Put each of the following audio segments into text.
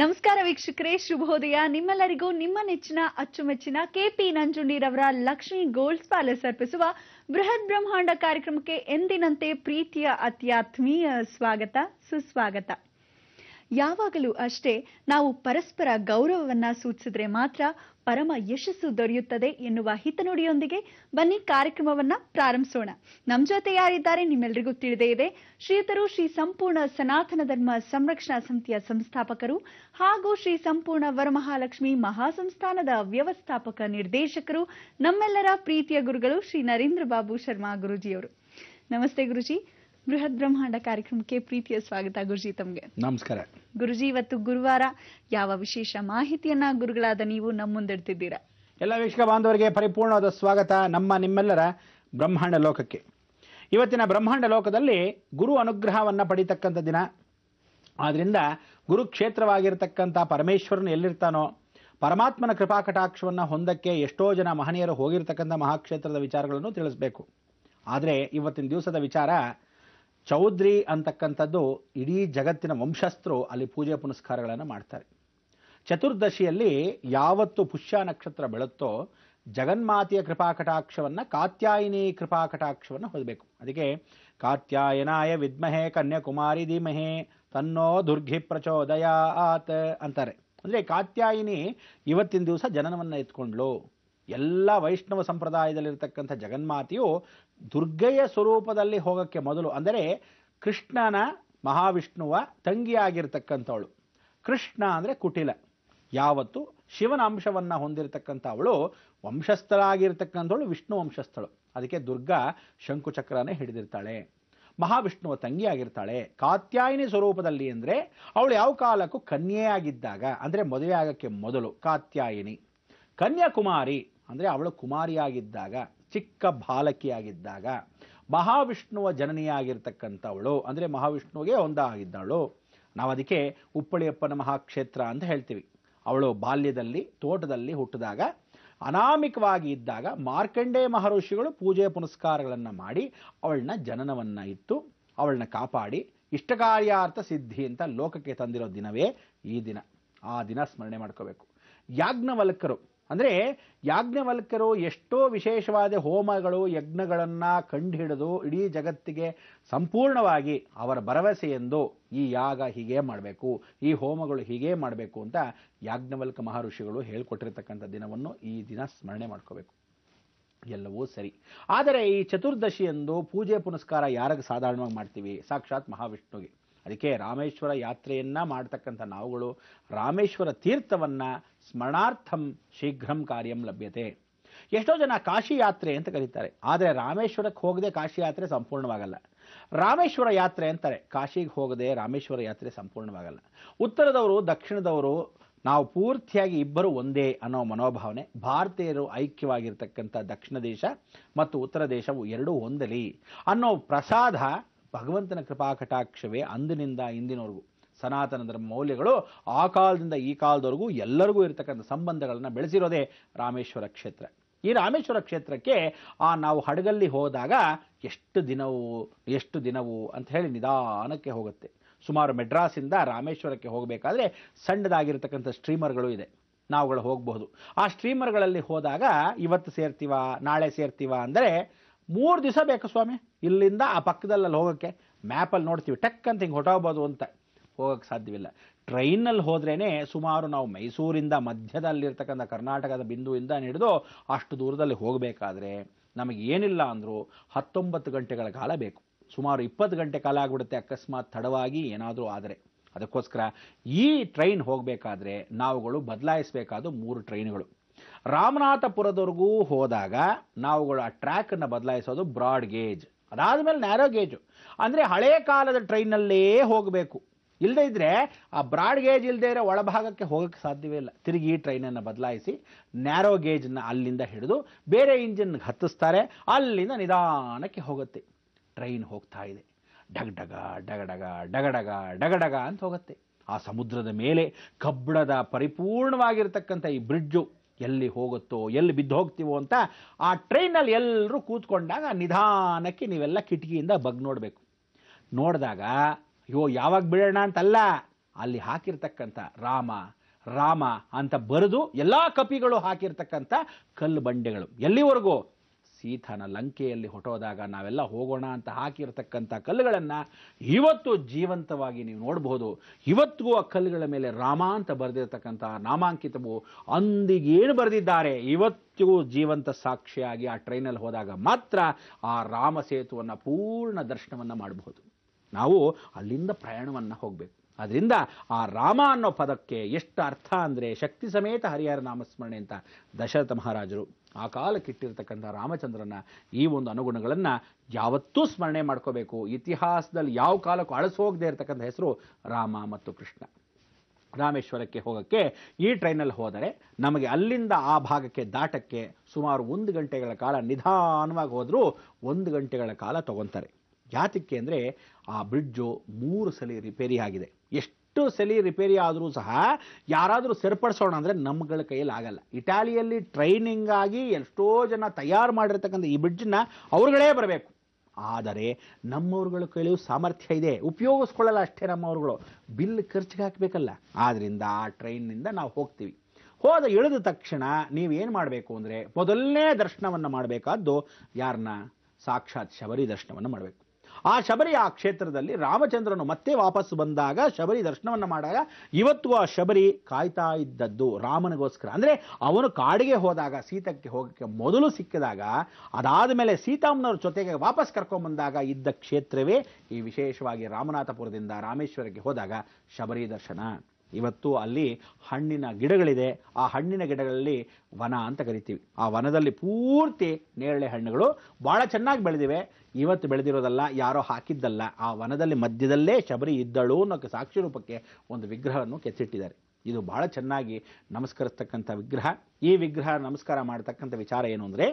ನಮಸ್ಕಾರ ವೀಕ್ಷಕರೇ ಶುಭೋದಯ ನಿಮ್ಮೆಲ್ಲರಿಗೂ ನಿಮ್ಮ ನೆಚ್ಚಿನ ಅಚ್ಚುಮೆಚ್ಚಿನ ಕೆಪಿ ನಂಜುಂಡಿರವರ ಲಕ್ಷ್ಮಿ ಗೋಲ್ಡ್ ಪ್ಯಾಲೇಸ್ ಅರ್ಪಿಸುವ ಬೃಹತ್ ಬ್ರಹ್ಮಾಂಡ ಕಾರ್ಯಕ್ರಮಕ್ಕೆ ಎಂದಿನಂತೆ ಪ್ರೀತಿಯ ಅತ್ಯಾತ್ಮೀಯ ಸ್ವಾಗತ ಸುಸ್ವಾಗತ ಯಾವಾಗಲೂ ಅಷ್ಟೇ ನಾವು ಪರಸ್ಪರ ಗೌರವವನ್ನ ಸೂಚಿಸಿದ್ರೆ ಮಾತ್ರ ಪರಮ ಯಶಸ್ಸು ದೊರೆಯುತ್ತದೆ ಎನ್ನುವ ಹಿತನುಡಿಯೊಂದಿಗೆ ಬನ್ನಿ ಕಾರ್ಯಕ್ರಮವನ್ನ ಪ್ರಾರಂಭಿಸೋಣ ನಮ್ಮ ಜೊತೆ ಯಾರಿದ್ದಾರೆ ನಿಮ್ಮೆಲ್ಲರಿಗೂ ತಿಳಿದೇ ಇದೆ ಶ್ರೀತರು ಶ್ರೀ ಸಂಪೂರ್ಣ ಸನಾತನ ಧರ್ಮ ಸಂರಕ್ಷಣಾ ಸಮಿತಿಯ ಸಂಸ್ಥಾಪಕರು ಹಾಗೂ ಶ್ರೀ ಸಂಪೂರ್ಣ ವರಮಹಾಲಕ್ಷ್ಮಿ ಮಹಾಸಂಸ್ಥಾನದ ವ್ಯವಸ್ಥಾಪಕ ನಿರ್ದೇಶಕರು ನಮ್ಮೆಲ್ಲರ ಪ್ರೀತಿಯ ಗುರುಗಳು ಶ್ರೀ ನರೇಂದ್ರ ಬಾಬು ಶರ್ಮಾ ಗುರುಜಿಯವರು ನಮಸ್ತೆ ಗುರುಜಿ ಬೃಹತ್ ಬ್ರಹ್ಮಾಂಡ ಕಾರ್ಯಕ್ರಮಕ್ಕೆ ಪ್ರೀತಿಯ ಸ್ವಾಗತ ಗುರುಜಿ ತಮಗೆ ನಮಸ್ಕಾರ ಗುರುಜಿ ಇವತ್ತು ಗುರುವಾರ ಯಾವ ವಿಶೇಷ ಮಾಹಿತಿಯನ್ನ ಗುರುಗಳಾದ ನೀವು ನಮ್ಮ ಮುಂದಿಡ್ತಿದ್ದೀರಾ ಎಲ್ಲ ವೀಕ್ಷಕ ಬಾಂಧವರಿಗೆ ಪರಿಪೂರ್ಣವಾದ ಸ್ವಾಗತ ನಮ್ಮ ನಿಮ್ಮೆಲ್ಲರ ಬ್ರಹ್ಮಾಂಡ ಲೋಕಕ್ಕೆ ಇವತ್ತಿನ ಬ್ರಹ್ಮಾಂಡ ಲೋಕದಲ್ಲಿ ಗುರು ಅನುಗ್ರಹವನ್ನ ಪಡೀತಕ್ಕಂಥ ದಿನ ಆದ್ರಿಂದ ಗುರು ಪರಮೇಶ್ವರನ ಎಲ್ಲಿರ್ತಾನೋ ಪರಮಾತ್ಮನ ಕೃಪಾ ಕಟಾಕ್ಷವನ್ನು ಹೊಂದಕ್ಕೆ ಎಷ್ಟೋ ಜನ ಮಹನೀಯರು ಹೋಗಿರ್ತಕ್ಕಂಥ ಮಹಾಕ್ಷೇತ್ರದ ವಿಚಾರಗಳನ್ನು ತಿಳಿಸಬೇಕು ಆದರೆ ಇವತ್ತಿನ ದಿವಸದ ವಿಚಾರ ಚೌಧರಿ ಅಂತಕ್ಕಂಥದ್ದು ಇಡೀ ಜಗತ್ತಿನ ವಂಶಸ್ಥರು ಅಲ್ಲಿ ಪೂಜೆ ಪುನಸ್ಕಾರಗಳನ್ನು ಮಾಡ್ತಾರೆ ಚತುರ್ದಶಿಯಲ್ಲಿ ಯಾವತ್ತು ಪುಷ್ಯ ನಕ್ಷತ್ರ ಬೆಳುತ್ತೋ ಜಗನ್ಮಾತೆಯ ಕೃಪಾಕಟಾಕ್ಷವನ್ನು ಕಾತ್ಯಾಯಿನಿ ಕೃಪಾಕಟಾಕ್ಷವನ್ನು ಹೊದಬೇಕು ಅದಕ್ಕೆ ಕಾತ್ಯಾಯನಾಯ ವಿದ್ಮಹೇ ಕನ್ಯಾಕುಮಾರಿ ಧೀಮಹೇ ತನ್ನೋ ದುರ್ಗಿ ಆತ್ ಅಂತಾರೆ ಅಂದರೆ ಕಾತ್ಯಾಯಿನಿ ಇವತ್ತಿನ ದಿವಸ ಜನನವನ್ನು ಎತ್ಕೊಂಡ್ಲು ಎಲ್ಲ ವೈಷ್ಣವ ಸಂಪ್ರದಾಯದಲ್ಲಿರತಕ್ಕಂಥ ಜಗನ್ಮಾತೆಯು ದುರ್ಗೆಯ ಸ್ವರೂಪದಲ್ಲಿ ಹೋಗೋಕ್ಕೆ ಮೊದಲು ಅಂದರೆ ಕೃಷ್ಣನ ಮಹಾವಿಷ್ಣುವ ತಂಗಿಯಾಗಿರ್ತಕ್ಕಂಥವಳು ಕೃಷ್ಣ ಅಂದರೆ ಕುಟಿಲ ಯಾವತ್ತು ಶಿವನ ಅಂಶವನ್ನು ಹೊಂದಿರತಕ್ಕಂಥ ಅವಳು ವಂಶಸ್ಥಳಾಗಿರ್ತಕ್ಕಂಥವಳು ವಿಷ್ಣು ವಂಶಸ್ಥಳು ಅದಕ್ಕೆ ದುರ್ಗಾ ಶಂಕುಚಕ್ರನೇ ಹಿಡಿದಿರ್ತಾಳೆ ಮಹಾವಿಷ್ಣುವ ತಂಗಿಯಾಗಿರ್ತಾಳೆ ಕಾತ್ಯಾಯಿನಿ ಸ್ವರೂಪದಲ್ಲಿ ಅಂದರೆ ಅವಳು ಯಾವ ಕಾಲಕ್ಕೂ ಕನ್ಯೆಯಾಗಿದ್ದಾಗ ಅಂದರೆ ಮದುವೆ ಆಗೋಕ್ಕೆ ಮೊದಲು ಕಾತ್ಯಾಯಿನಿ ಕನ್ಯಾಕುಮಾರಿ ಅಂದರೆ ಅವಳು ಕುಮಾರಿಯಾಗಿದ್ದಾಗ ಚಿಕ್ಕ ಬಾಲಕಿಯಾಗಿದ್ದಾಗ ಮಹಾವಿಷ್ಣುವ ಜನನಿಯಾಗಿರ್ತಕ್ಕಂಥವಳು ಅಂದರೆ ಮಹಾವಿಷ್ಣುವಿಗೆ ಒಂದ ನಾವದಕ್ಕೆ ನಾವು ಅದಕ್ಕೆ ಉಪ್ಪಳಿಯಪ್ಪನ ಮಹಾಕ್ಷೇತ್ರ ಅಂತ ಹೇಳ್ತೀವಿ ಅವಳು ಬಾಲ್ಯದಲ್ಲಿ ತೋಟದಲ್ಲಿ ಹುಟ್ಟಿದಾಗ ಅನಾಮಿಕವಾಗಿ ಇದ್ದಾಗ ಮಾರ್ಕಂಡೇ ಮಹರ್ಷಿಗಳು ಪೂಜೆ ಪುನಸ್ಕಾರಗಳನ್ನು ಮಾಡಿ ಅವಳನ್ನ ಜನನವನ್ನು ಇತ್ತು ಅವಳನ್ನ ಕಾಪಾಡಿ ಇಷ್ಟಕಾರ್ಯಾರ್ಥ ಸಿದ್ಧಿ ಅಂತ ಲೋಕಕ್ಕೆ ತಂದಿರೋ ದಿನವೇ ಈ ದಿನ ಆ ದಿನ ಸ್ಮರಣೆ ಮಾಡ್ಕೋಬೇಕು ಯಾಜ್ಞವಲ್ಕರು ಅಂದರೆ ಯಾಜ್ಞವಲ್ಕರು ಎಷ್ಟೋ ವಿಶೇಷವಾದ ಹೋಮಗಳು ಯಜ್ಞಗಳನ್ನು ಕಂಡುಹಿಡಿದು ಇಡೀ ಜಗತ್ತಿಗೆ ಸಂಪೂರ್ಣವಾಗಿ ಅವರ ಎಂದು ಈ ಯಾಗ ಹೀಗೆ ಮಾಡಬೇಕು ಈ ಹೋಮಗಳು ಹೀಗೆ ಮಾಡಬೇಕು ಅಂತ ಯಾಜ್ಞವಲ್ಕ ಮಹರ್ಷಿಗಳು ಹೇಳ್ಕೊಟ್ಟಿರ್ತಕ್ಕಂಥ ದಿನವನ್ನು ಈ ದಿನ ಸ್ಮರಣೆ ಮಾಡ್ಕೋಬೇಕು ಎಲ್ಲವೂ ಸರಿ ಆದರೆ ಈ ಚತುರ್ದಶಿಯೆಂದು ಪೂಜೆ ಪುನಸ್ಕಾರ ಯಾರಿಗೆ ಸಾಧಾರಣವಾಗಿ ಮಾಡ್ತೀವಿ ಸಾಕ್ಷಾತ್ ಮಹಾವಿಷ್ಣುವಿಗೆ ಅದಕ್ಕೆ ರಾಮೇಶ್ವರ ಯಾತ್ರೆಯನ್ನು ಮಾಡ್ತಕ್ಕಂಥ ನಾವುಗಳು ರಾಮೇಶ್ವರ ತೀರ್ಥವನ್ನು ಸ್ಮರಣಾರ್ಥಂ ಶೀಘ್ರಂ ಕಾರ್ಯಂ ಲಭ್ಯತೆ ಎಷ್ಟೋ ಜನ ಕಾಶಿ ಯಾತ್ರೆ ಅಂತ ಕರೀತಾರೆ ಆದರೆ ರಾಮೇಶ್ವರಕ್ಕೆ ಹೋಗದೆ ಕಾಶಿ ಯಾತ್ರೆ ಸಂಪೂರ್ಣವಾಗಲ್ಲ ರಾಮೇಶ್ವರ ಯಾತ್ರೆ ಅಂತಾರೆ ಕಾಶಿಗೆ ಹೋಗದೆ ರಾಮೇಶ್ವರ ಯಾತ್ರೆ ಸಂಪೂರ್ಣವಾಗಲ್ಲ ಉತ್ತರದವರು ದಕ್ಷಿಣದವರು ನಾವು ಪೂರ್ತಿಯಾಗಿ ಇಬ್ಬರು ಒಂದೇ ಅನ್ನೋ ಮನೋಭಾವನೆ ಭಾರತೀಯರು ಐಕ್ಯವಾಗಿರ್ತಕ್ಕಂಥ ದಕ್ಷಿಣ ದೇಶ ಮತ್ತು ಉತ್ತರ ದೇಶವು ಎರಡೂ ಹೊಂದಲಿ ಅನ್ನೋ ಪ್ರಸಾದ ಭಗವಂತನ ಕೃಪಾ ಕಟಾಕ್ಷವೇ ಅಂದಿನಿಂದ ಇಂದಿನವರೆಗೂ ಸನಾತನ ಧರ್ಮ ಮೌಲ್ಯಗಳು ಆ ಕಾಲದಿಂದ ಈ ಕಾಲದವರೆಗೂ ಎಲ್ಲರಿಗೂ ಇರತಕ್ಕಂಥ ಸಂಬಂಧಗಳನ್ನು ಬೆಳೆಸಿರೋದೇ ರಾಮೇಶ್ವರ ಕ್ಷೇತ್ರ ಈ ರಾಮೇಶ್ವರ ಕ್ಷೇತ್ರಕ್ಕೆ ಆ ನಾವು ಹಡಗಲ್ಲಿ ಹೋದಾಗ ಎಷ್ಟು ದಿನವು ಎಷ್ಟು ದಿನವು ಅಂತ ಹೇಳಿ ನಿಧಾನಕ್ಕೆ ಹೋಗುತ್ತೆ ಸುಮಾರು ಮೆಡ್ರಾಸಿಂದ ರಾಮೇಶ್ವರಕ್ಕೆ ಹೋಗಬೇಕಾದ್ರೆ ಸಣ್ಣದಾಗಿರ್ತಕ್ಕಂಥ ಸ್ಟ್ರೀಮರ್ಗಳು ಇದೆ ನಾವುಗಳು ಹೋಗಬಹುದು ಆ ಸ್ಟ್ರೀಮರ್ಗಳಲ್ಲಿ ಹೋದಾಗ ಇವತ್ತು ಸೇರ್ತೀವ ನಾಳೆ ಸೇರ್ತೀವ ಅಂದರೆ ಮೂರು ದಿವಸ ಬೇಕು ಸ್ವಾಮಿ ಇಲ್ಲಿಂದ ಆ ಪಕ್ಕದಲ್ಲಲ್ಲಿ ಹೋಗೋಕ್ಕೆ ಮ್ಯಾಪಲ್ಲಿ ನೋಡ್ತೀವಿ ಟಕ್ ಅಂತ ಹಿಂಗೆ ಹೊಟ್ಟೋಗ್ಬೋದು ಅಂತ ಹೋಗಕ್ಕೆ ಸಾಧ್ಯವಿಲ್ಲ ಟ್ರೈನಲ್ಲಿ ಹೋದ್ರೇ ಸುಮಾರು ನಾವು ಮೈಸೂರಿಂದ ಮಧ್ಯದಲ್ಲಿರ್ತಕ್ಕಂಥ ಕರ್ನಾಟಕದ ಬಿಂದುವಿಂದ ಹಿಡಿದು ಅಷ್ಟು ದೂರದಲ್ಲಿ ಹೋಗಬೇಕಾದ್ರೆ ನಮಗೆ ಏನಿಲ್ಲ ಅಂದರೂ ಹತ್ತೊಂಬತ್ತು ಗಂಟೆಗಳ ಕಾಲ ಬೇಕು ಸುಮಾರು ಇಪ್ಪತ್ತು ಗಂಟೆ ಕಾಲ ಆಗಿಬಿಡುತ್ತೆ ಅಕಸ್ಮಾತ್ ತಡವಾಗಿ ಏನಾದರೂ ಆದರೆ ಅದಕ್ಕೋಸ್ಕರ ಈ ಟ್ರೈನ್ ಹೋಗಬೇಕಾದ್ರೆ ನಾವುಗಳು ಬದಲಾಯಿಸಬೇಕಾದ ಮೂರು ಟ್ರೈನ್ಗಳು ರಾಮನಾಥಪುರದವರೆಗೂ ಹೋದಾಗ ನಾವುಗಳು ಆ ಟ್ರ್ಯಾಕನ್ನು ಬದಲಾಯಿಸೋದು ಬ್ರಾಡ್ ಗೇಜ್ ಅದಾದ ಮೇಲೆ ನ್ಯಾರೋ ಗೇಜು ಅಂದರೆ ಹಳೆ ಕಾಲದ ಟ್ರೈನಲ್ಲೇ ಹೋಗಬೇಕು ಇಲ್ಲದೇ ಇದ್ದರೆ ಆ ಬ್ರಾಡ್ ಗೇಜ್ ಇಲ್ಲದೇ ಇರೋ ಒಳಭಾಗಕ್ಕೆ ಹೋಗೋಕ್ಕೆ ಸಾಧ್ಯವೇ ಇಲ್ಲ ತಿರುಗಿ ಟ್ರೈನನ್ನು ಬದಲಾಯಿಸಿ ನ್ಯಾರೋ ಗೇಜ್ನ ಅಲ್ಲಿಂದ ಹಿಡಿದು ಬೇರೆ ಇಂಜಿನ್ಗೆ ಹತ್ತಿಸ್ತಾರೆ ಅಲ್ಲಿಂದ ನಿಧಾನಕ್ಕೆ ಹೋಗುತ್ತೆ ಟ್ರೈನ್ ಹೋಗ್ತಾ ಇದೆ ಡಗ ಡಗ ಡಗಡಗ ಡಗಡಗ ಡಗಡಗ ಅಂತ ಹೋಗುತ್ತೆ ಆ ಸಮುದ್ರದ ಮೇಲೆ ಕಬ್ಬಣದ ಪರಿಪೂರ್ಣವಾಗಿರ್ತಕ್ಕಂಥ ಈ ಬ್ರಿಡ್ಜು ಎಲ್ಲಿ ಹೋಗುತ್ತೋ ಎಲ್ಲಿ ಬಿದ್ದು ಹೋಗ್ತೀವೋ ಅಂತ ಆ ಟ್ರೈನಲ್ಲಿ ಎಲ್ಲರೂ ಕೂತ್ಕೊಂಡಾಗ ನಿಧಾನಕ್ಕೆ ನೀವೆಲ್ಲ ಕಿಟಕಿಯಿಂದ ಬಗ್ ನೋಡಬೇಕು ನೋಡಿದಾಗ ಅಯ್ಯೋ ಯಾವಾಗ ಬಿಡೋಣ ಅಂತಲ್ಲ ಅಲ್ಲಿ ಹಾಕಿರ್ತಕ್ಕಂಥ ರಾಮ ರಾಮ ಅಂತ ಬರೆದು ಎಲ್ಲ ಕಪಿಗಳು ಹಾಕಿರ್ತಕ್ಕಂಥ ಕಲ್ಲು ಬಂಡೆಗಳು ಎಲ್ಲಿವರೆಗೂ ಸೀತಾನ ಲಂಕೆಯಲ್ಲಿ ಹೊಟ್ಟೋದಾಗ ನಾವೆಲ್ಲ ಹೋಗೋಣ ಅಂತ ಹಾಕಿರ್ತಕ್ಕಂಥ ಕಲ್ಲುಗಳನ್ನು ಇವತ್ತು ಜೀವಂತವಾಗಿ ನೀವು ನೋಡಬಹುದು ಇವತ್ತಿಗೂ ಆ ಕಲ್ಲುಗಳ ಮೇಲೆ ರಾಮ ಅಂತ ಬರೆದಿರ್ತಕ್ಕಂಥ ನಾಮಾಂಕಿತವು ಅಂದಿಗೇನು ಬರೆದಿದ್ದಾರೆ ಇವತ್ತಿಗೂ ಜೀವಂತ ಸಾಕ್ಷಿಯಾಗಿ ಆ ಟ್ರೈನಲ್ಲಿ ಹೋದಾಗ ಮಾತ್ರ ಆ ರಾಮ ಸೇತುವನ್ನು ಪೂರ್ಣ ದರ್ಶನವನ್ನು ಮಾಡಬಹುದು ನಾವು ಅಲ್ಲಿಂದ ಪ್ರಯಾಣವನ್ನು ಹೋಗಬೇಕು ಅದರಿಂದ ಆ ರಾಮ ಅನ್ನೋ ಪದಕ್ಕೆ ಎಷ್ಟು ಅರ್ಥ ಅಂದರೆ ಶಕ್ತಿ ಸಮೇತ ಹರಿಹರ ನಾಮಸ್ಮರಣೆ ಅಂತ ದಶರಥ ಮಹಾರಾಜರು ಆ ಕಾಲಕ್ಕಿಟ್ಟಿರ್ತಕ್ಕಂಥ ರಾಮಚಂದ್ರನ ಈ ಒಂದು ಅನುಗುಣಗಳನ್ನು ಯಾವತ್ತೂ ಸ್ಮರಣೆ ಮಾಡ್ಕೋಬೇಕು ಇತಿಹಾಸದಲ್ಲಿ ಯಾವ ಕಾಲಕ್ಕೂ ಅಳಿಸೋಗದೆ ಇರತಕ್ಕಂಥ ಹೆಸರು ರಾಮ ಮತ್ತು ಕೃಷ್ಣ ರಾಮೇಶ್ವರಕ್ಕೆ ಹೋಗೋಕ್ಕೆ ಈ ಟ್ರೈನಲ್ಲಿ ಹೋದರೆ ನಮಗೆ ಅಲ್ಲಿಂದ ಆ ಭಾಗಕ್ಕೆ ದಾಟಕ್ಕೆ ಸುಮಾರು ಒಂದು ಗಂಟೆಗಳ ಕಾಲ ನಿಧಾನವಾಗಿ ಹೋದರೂ ಒಂದು ಗಂಟೆಗಳ ಕಾಲ ತಗೊತಾರೆ ಜಾತಕ್ಕೆ ಅಂದರೆ ಆ ಬ್ರಿಡ್ಜು ಮೂರು ಸಲ ರಿಪೇರಿ ಆಗಿದೆ ಎಷ್ಟು ಸಲ ರಿಪೇರಿ ಆದರೂ ಸಹ ಯಾರಾದರೂ ಸರಿಪಡಿಸೋಣ ಅಂದರೆ ನಮ್ಮಗಳ ಕೈಯಲ್ಲಿ ಆಗಲ್ಲ ಇಟಾಲಿಯಲ್ಲಿ ಟ್ರೈನಿಂಗ್ ಆಗಿ ಎಷ್ಟೋ ಜನ ತಯಾರು ಮಾಡಿರ್ತಕ್ಕಂಥ ಈ ಬ್ರಿಡ್ಜನ್ನ ಅವ್ರುಗಳೇ ಬರಬೇಕು ಆದರೆ ನಮ್ಮವ್ರುಗಳ ಕೈಯಲ್ಲೂ ಸಾಮರ್ಥ್ಯ ಇದೆ ಉಪಯೋಗಿಸ್ಕೊಳ್ಳಲ್ಲ ಅಷ್ಟೇ ನಮ್ಮವ್ರುಗಳು ಬಿಲ್ ಖರ್ಚಿಗೆ ಹಾಕಬೇಕಲ್ಲ ಆದ್ದರಿಂದ ಆ ಟ್ರೈನಿಂದ ನಾವು ಹೋಗ್ತೀವಿ ಹೋದ ಇಳಿದ ತಕ್ಷಣ ನೀವೇನು ಮಾಡಬೇಕು ಅಂದರೆ ಮೊದಲನೇ ದರ್ಶನವನ್ನು ಮಾಡಬೇಕಾದ್ದು ಯಾರನ್ನ ಸಾಕ್ಷಾತ್ ಶಬರಿ ದರ್ಶನವನ್ನು ಮಾಡಬೇಕು ಆ ಶಬರಿ ಆ ಕ್ಷೇತ್ರದಲ್ಲಿ ರಾಮಚಂದ್ರನು ಮತ್ತೆ ವಾಪಸ್ ಬಂದಾಗ ಶಬರಿ ದರ್ಶನವನ್ನು ಮಾಡಾಗ ಇವತ್ತು ಆ ಶಬರಿ ಕಾಯ್ತಾ ಇದ್ದದ್ದು ರಾಮನಿಗೋಸ್ಕರ ಅಂದರೆ ಅವನು ಕಾಡಿಗೆ ಹೋದಾಗ ಸೀತಕ್ಕೆ ಹೋಗಕ್ಕೆ ಮೊದಲು ಸಿಕ್ಕಿದಾಗ ಅದಾದ ಮೇಲೆ ಸೀತಾಮ್ನವ್ರ ಜೊತೆಗೆ ವಾಪಸ್ ಕರ್ಕೊಂಬಂದಾಗ ಇದ್ದ ಕ್ಷೇತ್ರವೇ ಈ ವಿಶೇಷವಾಗಿ ರಾಮನಾಥಪುರದಿಂದ ರಾಮೇಶ್ವರಕ್ಕೆ ಹೋದಾಗ ಶಬರಿ ದರ್ಶನ ಇವತ್ತು ಅಲ್ಲಿ ಹಣ್ಣಿನ ಗಿಡಗಳಿದೆ ಆ ಹಣ್ಣಿನ ಗಿಡಗಳಲ್ಲಿ ವನ ಅಂತ ಕರಿತೀವಿ ಆ ವನದಲ್ಲಿ ಪೂರ್ತಿ ನೇರಳೆ ಹಣ್ಣುಗಳು ಭಾಳ ಚೆನ್ನಾಗಿ ಬೆಳೆದಿವೆ ಇವತ್ತು ಬೆಳೆದಿರೋದಲ್ಲ ಯಾರೋ ಹಾಕಿದ್ದಲ್ಲ ಆ ವನದಲ್ಲಿ ಮಧ್ಯದಲ್ಲೇ ಶಬರಿ ಇದ್ದಳು ಅನ್ನೋಕ್ಕೆ ಸಾಕ್ಷಿ ರೂಪಕ್ಕೆ ಒಂದು ವಿಗ್ರಹವನ್ನು ಕೆತ್ತಿಟ್ಟಿದ್ದಾರೆ ಇದು ಭಾಳ ಚೆನ್ನಾಗಿ ನಮಸ್ಕರಿಸ್ತಕ್ಕಂಥ ವಿಗ್ರಹ ಈ ವಿಗ್ರಹ ನಮಸ್ಕಾರ ಮಾಡತಕ್ಕಂಥ ವಿಚಾರ ಏನು ಅಂದರೆ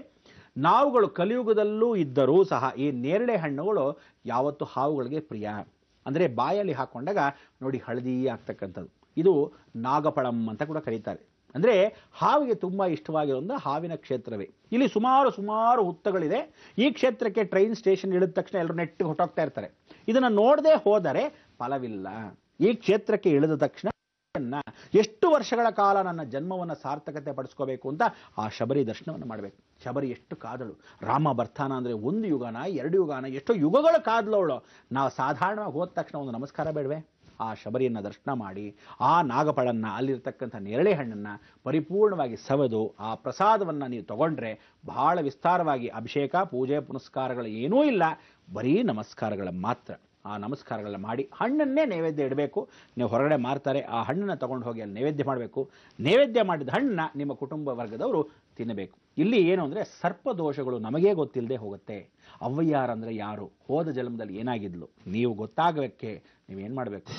ನಾವುಗಳು ಕಲಿಯುಗದಲ್ಲೂ ಇದ್ದರೂ ಸಹ ಈ ನೇರಳೆ ಹಣ್ಣುಗಳು ಯಾವತ್ತು ಹಾವುಗಳಿಗೆ ಪ್ರಿಯ ಅಂದರೆ ಬಾಯಲ್ಲಿ ಹಾಕೊಂಡಾಗ ನೋಡಿ ಹಳದಿ ಆಗ್ತಕ್ಕಂಥದ್ದು ಇದು ನಾಗಪಳಂ ಅಂತ ಕೂಡ ಕರೀತಾರೆ ಅಂದರೆ ಹಾವಿಗೆ ತುಂಬ ಇಷ್ಟವಾಗಿರುವಂಥ ಹಾವಿನ ಕ್ಷೇತ್ರವೇ ಇಲ್ಲಿ ಸುಮಾರು ಸುಮಾರು ಹುತ್ತಗಳಿದೆ ಈ ಕ್ಷೇತ್ರಕ್ಕೆ ಟ್ರೈನ್ ಸ್ಟೇಷನ್ ಇಳಿದ ತಕ್ಷಣ ಎಲ್ಲರೂ ನೆಟ್ಟಿಗೆ ಹೊಟ್ಟೋಗ್ತಾ ಇರ್ತಾರೆ ಇದನ್ನು ನೋಡದೆ ಹೋದರೆ ಫಲವಿಲ್ಲ ಈ ಕ್ಷೇತ್ರಕ್ಕೆ ಇಳಿದ ತಕ್ಷಣ ಎಷ್ಟು ವರ್ಷಗಳ ಕಾಲ ನನ್ನ ಜನ್ಮವನ್ನು ಸಾರ್ಥಕತೆ ಪಡಿಸ್ಕೋಬೇಕು ಅಂತ ಆ ಶಬರಿ ದರ್ಶನವನ್ನು ಮಾಡಬೇಕು ಶಬರಿ ಎಷ್ಟು ಕಾದಳು ರಾಮ ಬರ್ತಾನ ಅಂದರೆ ಒಂದು ಯುಗನ ಎರಡು ಯುಗಾನ ಎಷ್ಟೋ ಯುಗಗಳು ಕಾದಲವಳು ನಾವು ಸಾಧಾರಣವಾಗಿ ಹೋದ ತಕ್ಷಣ ಒಂದು ನಮಸ್ಕಾರ ಬೇಡವೆ ಆ ಶಬರಿಯನ್ನ ದರ್ಶನ ಮಾಡಿ ಆ ನಾಗಪಳನ್ನು ಅಲ್ಲಿರ್ತಕ್ಕಂಥ ನೇರಳೆ ಹಣ್ಣನ್ನು ಪರಿಪೂರ್ಣವಾಗಿ ಸವೆದು ಆ ಪ್ರಸಾದವನ್ನು ನೀವು ತಗೊಂಡ್ರೆ ಬಹಳ ವಿಸ್ತಾರವಾಗಿ ಅಭಿಷೇಕ ಪೂಜೆ ಪುನಸ್ಕಾರಗಳು ಏನೂ ಇಲ್ಲ ಬರೀ ನಮಸ್ಕಾರಗಳ ಮಾತ್ರ ಆ ನಮಸ್ಕಾರಗಳನ್ನ ಮಾಡಿ ಹಣ್ಣನ್ನೇ ನೈವೇದ್ಯ ಇಡಬೇಕು ನೀವು ಹೊರಗಡೆ ಮಾರ್ತಾರೆ ಆ ಹಣ್ಣನ್ನು ತಗೊಂಡು ಹೋಗಿ ಅಲ್ಲಿ ನೈವೇದ್ಯ ಮಾಡಬೇಕು ನೈವೇದ್ಯ ಮಾಡಿದ ಹಣ್ಣನ್ನ ನಿಮ್ಮ ಕುಟುಂಬ ವರ್ಗದವರು ತಿನ್ನಬೇಕು ಇಲ್ಲಿ ಏನು ಅಂದರೆ ಸರ್ಪದೋಷಗಳು ನಮಗೇ ಗೊತ್ತಿಲ್ಲದೆ ಹೋಗುತ್ತೆ ಅವ್ವಯ್ಯಾರ ಅಂದರೆ ಯಾರು ಹೋದ ಜನ್ಮದಲ್ಲಿ ಏನಾಗಿದ್ಲು ನೀವು ಗೊತ್ತಾಗಬೇಕೆ ನೀವೇನು ಮಾಡಬೇಕು